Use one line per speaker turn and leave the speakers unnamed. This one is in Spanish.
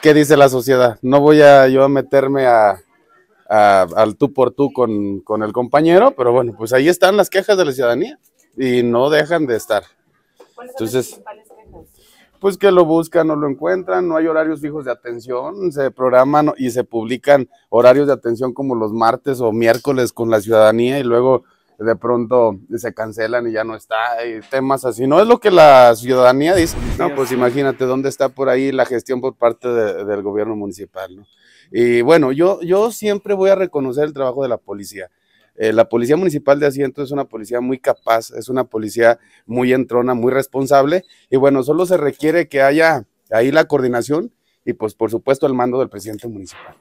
qué dice la sociedad. No voy a yo a meterme al tú por tú con, el compañero, pero bueno, pues ahí están las quejas de la ciudadanía y no dejan de estar. ¿Cuáles Entonces, son las quejas? pues que lo buscan, no lo encuentran, no hay horarios fijos de atención, se programan y se publican horarios de atención como los martes o miércoles con la ciudadanía y luego de pronto se cancelan y ya no está, y temas así. No es lo que la ciudadanía dice. No, pues imagínate dónde está por ahí la gestión por parte del gobierno municipal, ¿no? Y bueno, yo, yo siempre voy a reconocer el trabajo de la policía. Eh, la Policía Municipal de Asiento es una policía muy capaz, es una policía muy entrona, muy responsable, y bueno, solo se requiere que haya ahí la coordinación y pues por supuesto el mando del presidente municipal.